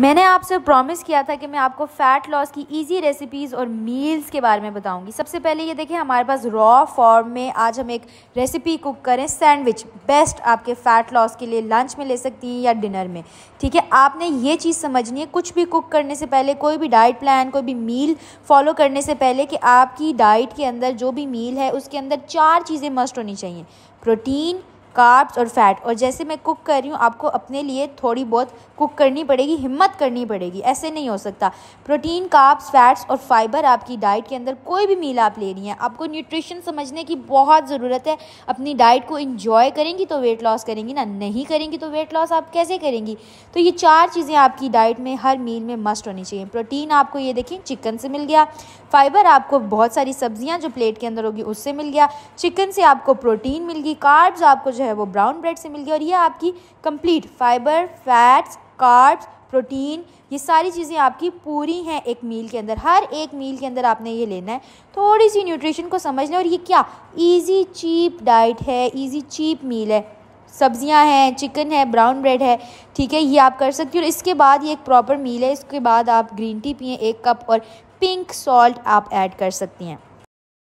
मैंने आपसे प्रॉमिस किया था कि मैं आपको फ़ैट लॉस की इजी रेसिपीज़ और मील्स के बारे में बताऊंगी सबसे पहले ये देखें हमारे पास रॉ फॉर्म में आज हम एक रेसिपी कुक करें सैंडविच बेस्ट आपके फ़ैट लॉस के लिए लंच में ले सकती हैं या डिनर में ठीक है आपने ये चीज़ समझनी है कुछ भी कुक करने से पहले कोई भी डाइट प्लान कोई भी मील फॉलो करने से पहले कि आपकी डाइट के अंदर जो भी मील है उसके अंदर चार चीज़ें मस्ट होनी चाहिए प्रोटीन कार्ब्स और फैट और जैसे मैं कुक कर रही हूँ आपको अपने लिए थोड़ी बहुत कुक करनी पड़ेगी हिम्मत करनी पड़ेगी ऐसे नहीं हो सकता प्रोटीन कार्ब्स फैट्स और फाइबर आपकी डाइट के अंदर कोई भी मील आप ले रही हैं आपको न्यूट्रिशन समझने की बहुत ज़रूरत है अपनी डाइट को इंजॉय करेंगी तो वेट लॉस करेंगी ना नहीं करेंगी तो वेट लॉस आप कैसे करेंगी तो ये चार चीज़ें आपकी डाइट में हर मील में मस्ट होनी चाहिए प्रोटीन आपको ये देखें चिकन से मिल गया फाइबर आपको बहुत सारी सब्जियाँ जो प्लेट के अंदर होगी उससे मिल गया चिकन से आपको प्रोटीन मिल गई कार्ब्स आपको जो जो है वो ब्राउन ब्रेड से मिल गया और ये आपकी complete fibre fats carbs protein ये सारी चीज़ें आपकी पूरी हैं एक मील के अंदर हर एक मील के अंदर आपने ये लेना है थोड़ी सी न्यूट्रिशन को समझ लें और ये क्या इजी चीप डाइट है इजी चीप मील है सब्जियां हैं चिकन है ब्राउन ब्रेड है ठीक है ये आप कर सकती हो और इसके बाद ये एक प्रॉपर मील है इसके बाद आप ग्रीन टी पिए एक कप और पिंक सॉल्ट आप ऐड कर सकती हैं